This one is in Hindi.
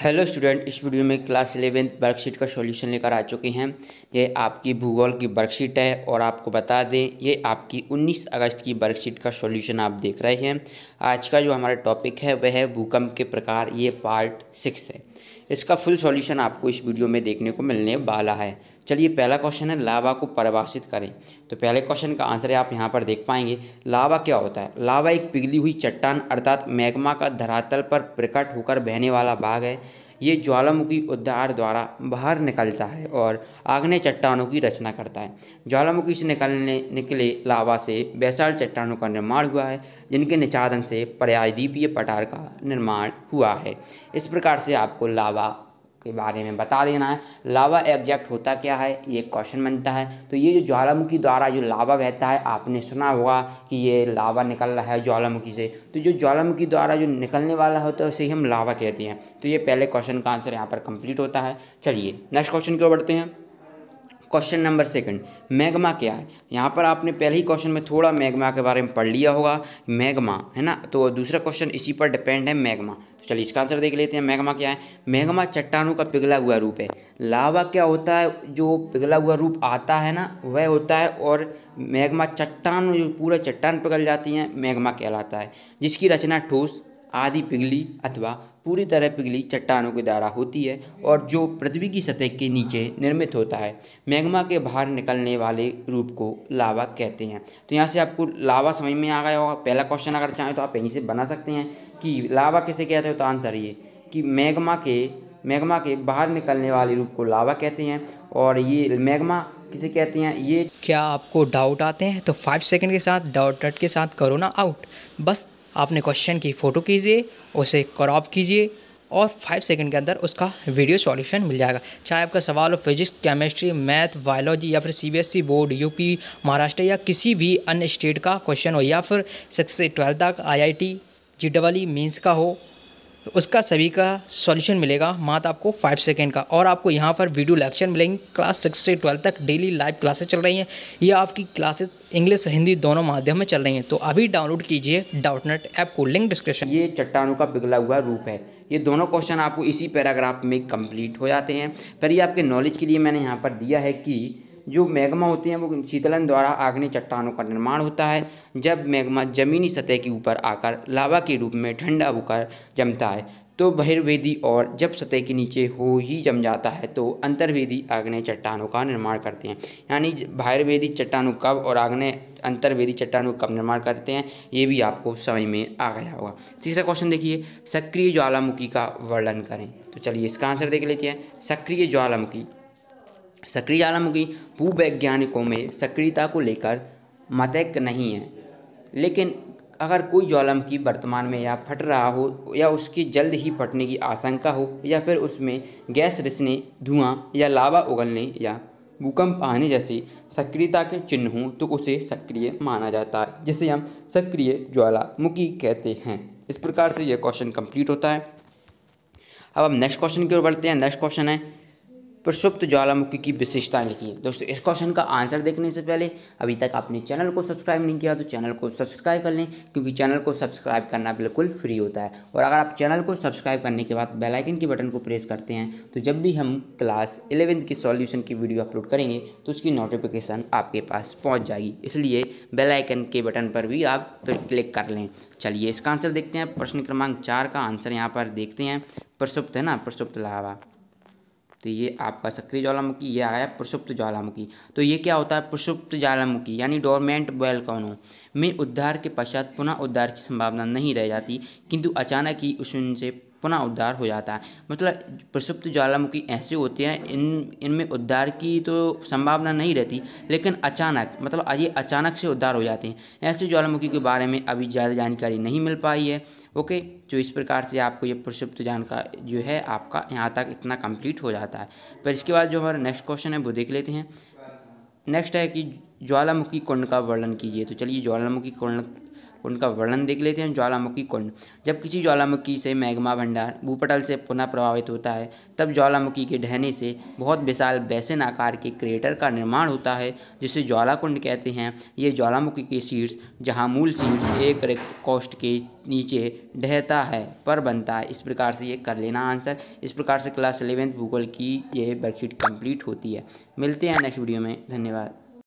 हेलो स्टूडेंट इस वीडियो में क्लास इलेवेंथ वर्कशीट का सॉल्यूशन लेकर आ चुके हैं ये आपकी भूगोल की वर्कशीट है और आपको बता दें ये आपकी 19 अगस्त की वर्कशीट का सॉल्यूशन आप देख रहे हैं आज का जो हमारा टॉपिक है वह है भूकंप के प्रकार ये पार्ट सिक्स है इसका फुल सॉल्यूशन आपको इस वीडियो में देखने को मिलने वाला है चलिए पहला क्वेश्चन है लावा को परिभाषित करें तो पहले क्वेश्चन का आंसर है आप यहाँ पर देख पाएंगे लावा क्या होता है लावा एक पिघली हुई चट्टान अर्थात मैग्मा का धरातल पर प्रकट होकर बहने वाला भाग है ये ज्वालामुखी उद्धार द्वारा बाहर निकलता है और आग्नेय चट्टानों की रचना करता है ज्वालामुखी से निकलने निकले लावा से बैसाल चट्टानों का निर्माण हुआ है जिनके निचादन से पर्यायद्वीपीय पठार का निर्माण हुआ है इस प्रकार से आपको लावा के बारे में बता देना है लावा एग्जैक्ट होता क्या है ये क्वेश्चन बनता है तो ये जो ज्वालामुखी द्वारा जो लावा बहता है आपने सुना होगा कि ये लावा निकल रहा है ज्वालामुखी से तो जो ज्वालामुखी द्वारा जो निकलने वाला होता है उसे हम लावा कहते हैं तो ये पहले क्वेश्चन का आंसर यहाँ पर कंप्लीट होता है चलिए नेक्स्ट क्वेश्चन क्यों बढ़ते हैं क्वेश्चन नंबर सेकंड मैग्मा क्या है यहाँ पर आपने पहले ही क्वेश्चन में थोड़ा मैग्मा के बारे में पढ़ लिया होगा मैग्मा है ना तो दूसरा क्वेश्चन इसी पर डिपेंड है मैग्मा तो चलिए इसका आंसर देख लेते हैं मैग्मा क्या है मैग्मा चट्टानों का पिघला हुआ रूप है लावा क्या होता है जो पिघला हुआ रूप आता है ना वह होता है और मैग्मा चट्टान जो पूरा चट्टान पिघल जाती हैं मैग्मा कहलाता है जिसकी रचना ठोस आधी पिघली अथवा पूरी तरह पिघली चट्टानों के द्वारा होती है और जो पृथ्वी की सतह के नीचे निर्मित होता है मैग्मा के बाहर निकलने वाले रूप को लावा कहते हैं तो यहाँ से आपको लावा समझ में आ गया होगा पहला क्वेश्चन अगर चाहें तो आप यहीं से बना सकते हैं कि लावा किसे कहते हो तो आंसर ये कि मैग्मा के मैग्मा के बाहर निकलने वाले रूप को लावा कहते हैं और ये मैग्मा किसे कहते हैं ये क्या आपको डाउट आते हैं तो फाइव सेकंड के साथ डाउट डट के साथ करो ना आउट बस आपने क्वेश्चन की फ़ोटो कीजिए उसे क्रॉप कीजिए और फाइव सेकंड के अंदर उसका वीडियो सॉल्यूशन मिल जाएगा चाहे आपका सवाल हो फिजिक्स केमिस्ट्री मैथ बायोलॉजी या फिर सीबीएसई बोर्ड यूपी महाराष्ट्र या किसी भी अन्य स्टेट का क्वेश्चन हो या फिर सिक्स से ट्वेल्थ तक IIT JEE double E mains का हो उसका सभी का सॉल्यूशन मिलेगा मात्र आपको फाइव सेकेंड का और आपको यहाँ पर वीडियो लेक्चर मिलेंगे क्लास सिक्स से ट्वेल्व तक डेली लाइव क्लासेस चल रही हैं ये आपकी क्लासेस इंग्लिश हिंदी दोनों माध्यम में चल रही हैं तो अभी डाउनलोड कीजिए डाउटनेट ऐप को लिंक डिस्क्रिप्शन ये चट्टानों का पिघला हुआ रूप है ये दोनों क्वेश्चन आपको इसी पैराग्राफ में कंप्लीट हो जाते हैं पर ये आपके नॉलेज के लिए मैंने यहाँ पर दिया है कि जो मैग्मा होते हैं वो शीतलन द्वारा आग्नेय चट्टानों का निर्माण होता है जब मैग्मा जमीनी सतह के ऊपर आकर लावा के रूप में ठंडा होकर जमता है तो बहिर्वेदी और जब सतह के नीचे हो ही जम जाता है तो अंतर्वेदी आग्नेय चट्टानों का निर्माण करते हैं यानी बहिर्वेदी चट्टानों कब और आग्नेय अंतर्वेदी चट्टानों कब निर्माण करते हैं ये भी आपको समझ में आ गया होगा तीसरा क्वेश्चन देखिए सक्रिय ज्वालामुखी का वर्णन करें तो चलिए इसका आंसर देख लेते हैं सक्रिय ज्वालामुखी सक्रिय ज्वालामुखी भूवैज्ञानिकों में सक्रियता को लेकर मतैक्य नहीं है लेकिन अगर कोई ज्वालामुखी वर्तमान में या फट रहा हो या उसकी जल्द ही फटने की आशंका हो या फिर उसमें गैस रिसने धुआं या लावा उगलने या भूकंप आने जैसी सक्रियता के चिन्ह हों तो उसे सक्रिय माना जाता है जिसे हम सक्रिय ज्वालामुखी कहते हैं इस प्रकार से यह क्वेश्चन कंप्लीट होता है अब हम नेक्स्ट क्वेश्चन की ओर बढ़ते हैं नेक्स्ट क्वेश्चन है प्रसुप्त ज्वालामुखी की विशेषताएं लिखी है दोस्तों इस क्वेश्चन का आंसर देखने से पहले अभी तक आपने चैनल को सब्सक्राइब नहीं किया तो चैनल को सब्सक्राइब कर लें क्योंकि चैनल को सब्सक्राइब करना बिल्कुल फ्री होता है और अगर आप चैनल को सब्सक्राइब करने के बाद बेलाइकन के बटन को प्रेस करते हैं तो जब भी हम क्लास इलेवेंथ की सॉल्यूशन की वीडियो अपलोड करेंगे तो उसकी नोटिफिकेशन आपके पास पहुँच जाएगी इसलिए बेलाइकन के बटन पर भी आप फिर क्लिक कर लें चलिए इसका आंसर देखते हैं प्रश्न क्रमांक चार का आंसर यहाँ पर देखते हैं प्रसुप्त है ना प्रसुप्त लावा तो ये आपका सक्रिय ज्वालामुखी ये आया प्रसुप्त ज्वालामुखी तो ये क्या होता है प्रसुप्त ज्वालामुखी यानी डोरमेंट वेलकानो में उद्धार के पश्चात पुनः उद्धार की संभावना नहीं रह जाती किंतु अचानक ही से पुनः उद्धार हो जाता है मतलब प्रसुप्त ज्वालामुखी ऐसे होते हैं इन इनमें उद्धार की तो संभावना नहीं रहती लेकिन अचानक मतलब ये अचानक से उद्धार हो जाते हैं ऐसे ज्वालामुखी के बारे में अभी ज़्यादा जानकारी नहीं मिल पाई है ओके तो इस प्रकार से आपको ये प्रसुप्त जानकारी जो है आपका यहाँ तक इतना कम्प्लीट हो जाता है पर इसके बाद जो हमारा नेक्स्ट क्वेश्चन है वो देख लेते हैं नेक्स्ट है कि ज्वालामुखी कुंड का वर्णन कीजिए तो चलिए ज्वालामुखी कुंड उनका वर्णन देख लेते हैं ज्वालामुखी कुंड जब किसी ज्वालामुखी से मैग्मा भंडार भूपटल से पुनः प्रभावित होता है तब ज्वालामुखी के ढहने से बहुत विशाल बेसिन आकार के क्रेटर का निर्माण होता है जिसे ज्वालाकुंड कहते हैं ये ज्वालामुखी के शीर्ष जहाँ मूल शीर्ष एक रिक्त कोष्ट के नीचे ढहता है पर बनता है इस प्रकार से ये कर लेना आंसर इस प्रकार से क्लास इलेवेंथ भूगोल की ये वर्कशीट कंप्लीट होती है मिलते हैं नेक्स्ट वीडियो में धन्यवाद